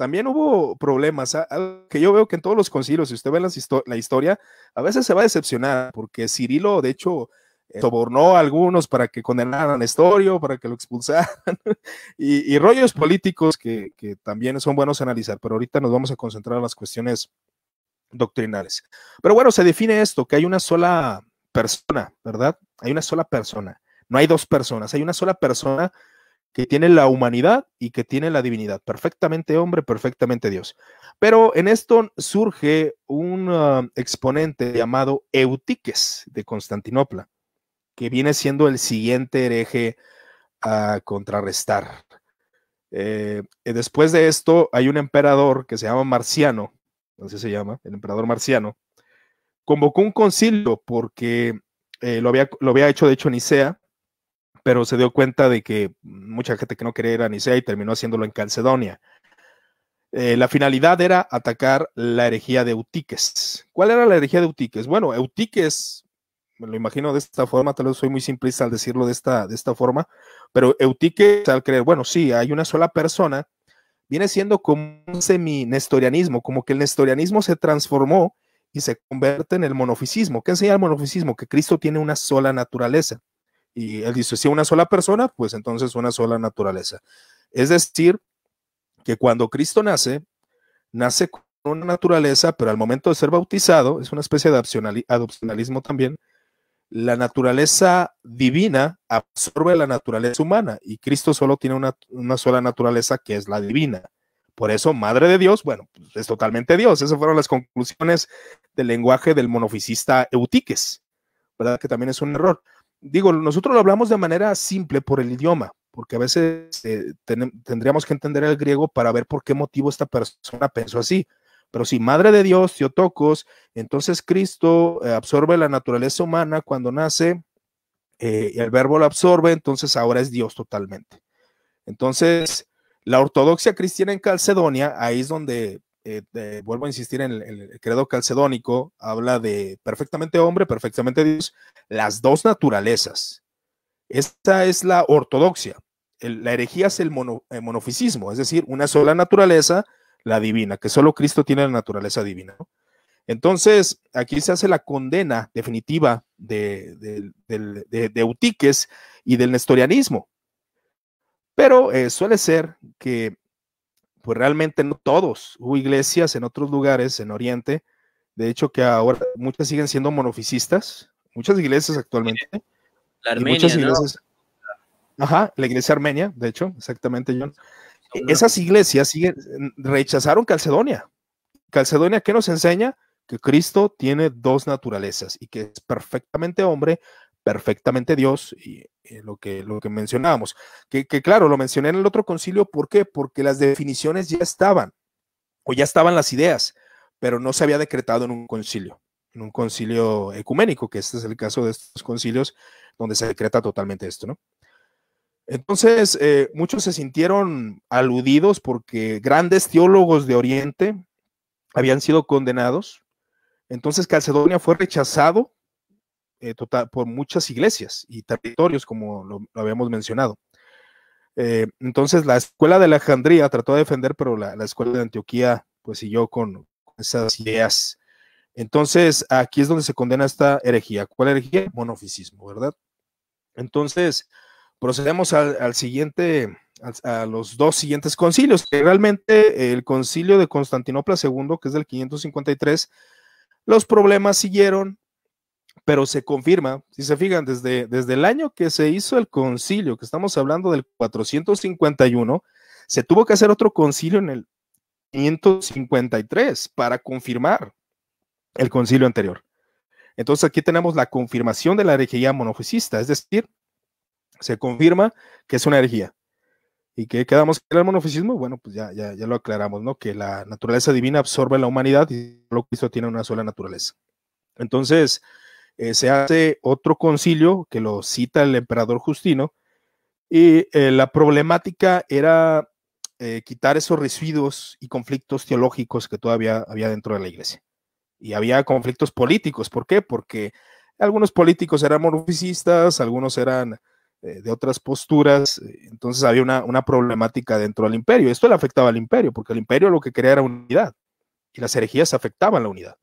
también hubo problemas, que yo veo que en todos los concilios, si usted ve la historia, a veces se va a decepcionar, porque Cirilo, de hecho, eh, sobornó a algunos para que condenaran a Nestorio, para que lo expulsaran, y, rollos políticos que, que, también son buenos a analizar, pero ahorita nos vamos a concentrar en las cuestiones doctrinales. Pero bueno, se define esto, que hay una sola persona, ¿verdad? Hay una sola persona, no hay dos personas, hay una sola persona que tiene la humanidad y que tiene la divinidad, perfectamente hombre, perfectamente Dios. Pero en esto surge un ah, exponente llamado Eutiques de Constantinopla, que viene siendo el siguiente hereje a contrarrestar. Eh, eh, después de esto hay un emperador que se llama Marciano, así se llama, el emperador Marciano, convocó un concilio porque eh, lo, había, lo había hecho de hecho Nicea, pero se dio cuenta de que mucha gente que no quería ir a Nicea y terminó haciéndolo en Calcedonia. Eh, la finalidad era atacar la herejía de Eutiques. ¿Cuál era la herejía de Eutiques? Bueno, Eutiques, me lo imagino de esta forma, tal vez soy muy simplista al decirlo de esta, de esta forma, pero Eutiques al creer, bueno, sí, hay una sola persona, viene siendo como un semi-nestorianismo, como que el nestorianismo se transformó y se convierte en el monofisismo. ¿Qué enseña el monofisismo? Que Cristo tiene una sola naturaleza. Y él dice, si una sola persona, pues entonces una sola naturaleza. Es decir, que cuando Cristo nace, nace con una naturaleza, pero al momento de ser bautizado, es una especie de adopcionalismo también, la naturaleza divina absorbe la naturaleza humana y Cristo solo tiene una, sola naturaleza que es la divina. Por eso, Madre de Dios, bueno, pues, es totalmente Dios. Esas fueron las conclusiones del lenguaje del monofisista Eutiques, ¿verdad? Que también es un error digo, nosotros lo hablamos de manera simple por el idioma, porque a veces eh, tendríamos que entender el griego para ver por qué motivo esta persona pensó así. Pero si Madre de Dios, Teotocos, entonces Cristo eh, absorbe la naturaleza humana cuando nace, eh, y el verbo lo absorbe, entonces ahora es Dios totalmente. Entonces, la ortodoxia cristiana en Calcedonia, ahí es donde eh, eh, vuelvo a insistir en el, credo calcedónico, habla de perfectamente hombre, perfectamente Dios, las dos naturalezas. Esta es la ortodoxia. la herejía es el, monofisismo, es decir, una sola naturaleza, la divina, que solo Cristo tiene la naturaleza divina. Entonces, aquí se hace la condena definitiva de, de, Eutiques y del nestorianismo. Pero eh, suele ser que pues realmente no todos. Hubo iglesias en otros lugares, en Oriente, de hecho que ahora muchas siguen siendo monofisistas, muchas iglesias actualmente. La Armenia, Ajá, la iglesia armenia, de hecho, exactamente, John. E, esas iglesias siguen, rechazaron Calcedonia. Calcedonia, ¿qué nos enseña? Que Cristo tiene dos naturalezas y que es perfectamente hombre, perfectamente Dios y, eh, lo, que, lo que mencionábamos. Que, claro, lo mencioné en el otro concilio, ¿por qué? Porque las definiciones ya estaban, o ya estaban las ideas, pero no se había decretado en un concilio, en un concilio ecuménico, que este es el caso de estos concilios, donde se decreta totalmente esto, ¿no? Entonces, eh, muchos se sintieron aludidos porque grandes teólogos de Oriente habían sido condenados. Entonces, Calcedonia fue rechazado eh, tota-, por muchas iglesias y territorios, como lo, habíamos mencionado. Eh, entonces, la escuela de Alejandría trató de defender, pero la, escuela de Antioquía, pues siguió con, esas ideas. Entonces, aquí es donde se condena esta herejía. ¿Cuál herejía? Monofisismo, ¿verdad? Entonces, procedemos al, siguiente, a, los dos siguientes concilios, realmente el concilio de Constantinopla II, que es del 553, los problemas siguieron, pero se confirma, si se fijan, desde, desde el año que se hizo el concilio, que estamos hablando del 451, se tuvo que hacer otro concilio en el 553 para confirmar el concilio anterior. Entonces aquí tenemos la confirmación de la herejía monofisista, es decir, se confirma que es una herejía. ¿Y que quedamos con el monofisismo? Bueno, pues ya, ya, ya, lo aclaramos, ¿no? Que la naturaleza divina absorbe la humanidad y lo que hizo tiene una sola naturaleza. Entonces, eh, se hace otro concilio que lo cita el emperador Justino y eh, la problemática era eh, quitar esos residuos y conflictos teológicos que todavía había dentro de la iglesia. Y había conflictos políticos. ¿Por qué? Porque algunos políticos eran morficistas, algunos eran de otras posturas. Entonces había una, una, problemática dentro del imperio. Esto le afectaba al imperio, porque el imperio lo que quería era unidad. Y las herejías afectaban la unidad.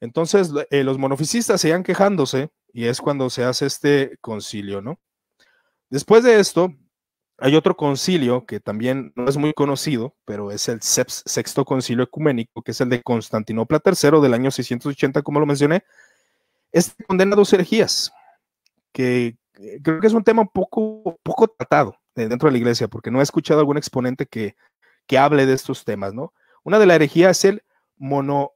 Entonces, eh, los monofisistas seguían quejándose y es cuando se hace este concilio, ¿no? Después de esto, hay otro concilio que también no es muy conocido, pero es el sexto concilio ecuménico, que es el de Constantinopla III del año 680, como lo mencioné. Este condena dos herejías, que eh, creo que es un tema poco, poco tratado eh, dentro de la iglesia, porque no he escuchado algún exponente que, que hable de estos temas, ¿no? Una de las herejías es el mono,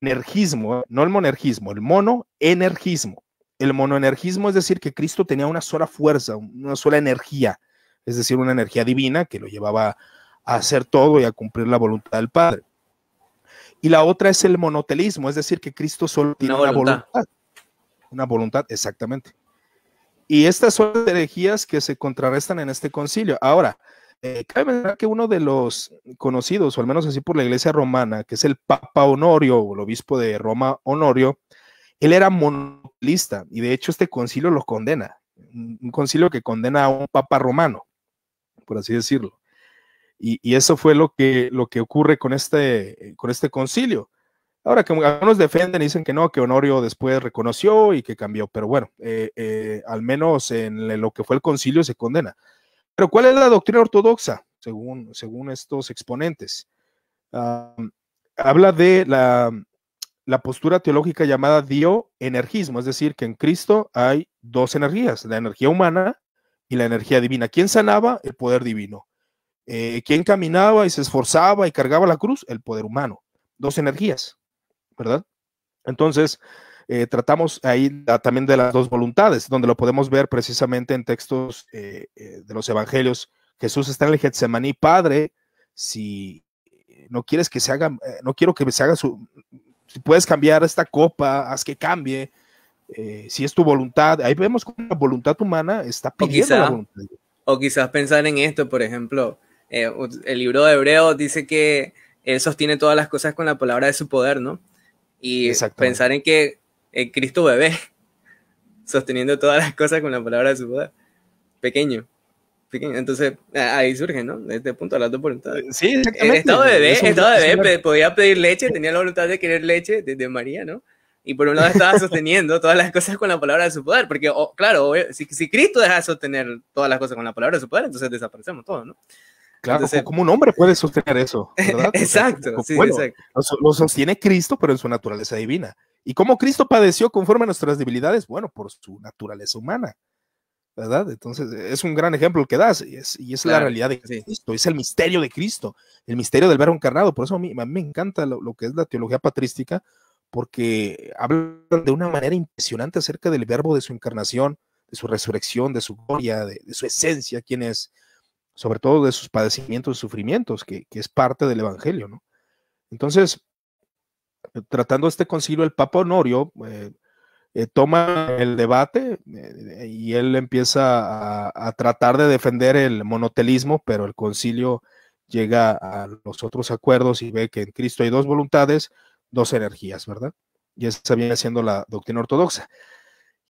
energismo, ¿eh? no el monergismo, el monoenergismo. El monoenergismo es decir que Cristo tenía una sola fuerza, una sola energía, es decir, una energía divina que lo llevaba a hacer todo y a cumplir la voluntad del Padre. Y la otra es el monotelismo, es decir, que Cristo solo tiene una, voluntad. Una voluntad, exactamente. Y estas son las herejías que se contrarrestan en este concilio. Ahora, eh, cabe mencionar que uno de los conocidos, o al menos así por la iglesia romana, que es el Papa Honorio, o el obispo de Roma Honorio, él era monopolista y de hecho este concilio lo condena, un concilio que condena a un papa romano, por así decirlo. Y, eso fue lo que, lo que ocurre con este, eh, con este concilio. Ahora que algunos defienden y dicen que no, que Honorio después reconoció y que cambió, pero bueno, eh, al menos en lo que fue el concilio se condena. Pero ¿cuál es la doctrina ortodoxa según, según estos exponentes? habla de la, postura teológica llamada dioenergismo, es decir, que en Cristo hay dos energías, la energía humana y la energía divina. ¿Quién sanaba? El poder divino. Eh, ¿Quién caminaba y se esforzaba y cargaba la cruz? El poder humano. Dos energías, ¿verdad? Entonces, eh, tratamos ahí también de las dos voluntades, donde lo podemos ver precisamente en textos eh, eh, de los evangelios. Jesús está en el Getsemaní, Padre, si no quieres que se haga, no quiero que se haga su, si puedes cambiar esta copa, haz que cambie, si es tu voluntad. Ahí vemos cómo la voluntad humana está pidiendo o O quizás pensar en esto, por ejemplo, el libro de Hebreos dice que él sostiene todas las cosas con la palabra de su poder, ¿no? Y pensar en que el eh, Cristo bebé, sosteniendo todas las cosas con la palabra de su poder. Pequeño. Entonces, ahí surge, ¿no? De este punto las dos voluntades. Eh, sí, exactamente. El estado bebé, bebé podía pedir leche, tenía la voluntad de querer leche desde María, ¿no? Y por un lado estaba sosteniendo todas las cosas con la palabra de su poder, porque, oh, claro, si, si, Cristo deja de sostener todas las cosas con la palabra de su poder, entonces desaparecemos todos, ¿no? Claro, Entonces, como un hombre puede sostener eso, exacto, bueno, sí, Lo, sostiene Cristo, pero en su naturaleza divina. ¿Y cómo Cristo padeció conforme a nuestras debilidades? Bueno, por su naturaleza humana, ¿verdad? Entonces, e, es un gran ejemplo el que das, y es, la realidad de Cristo, es el misterio de Cristo, el misterio del verbo encarnado. Por eso a mí, me encanta lo, que es la teología patrística, porque hablan de una manera impresionante acerca del verbo de su encarnación, de su resurrección, de su gloria, de, su esencia, quién es, sobre todo de sus padecimientos y sufrimientos, que, que, es parte del Evangelio, ¿no? Entonces, tratando este concilio, el Papa Honorio eh, eh, toma el debate eh, y él empieza a, a, tratar de defender el monotelismo, pero el concilio llega a los otros acuerdos y ve que en Cristo hay dos voluntades, dos energías, ¿verdad? Y esa viene siendo la doctrina ortodoxa.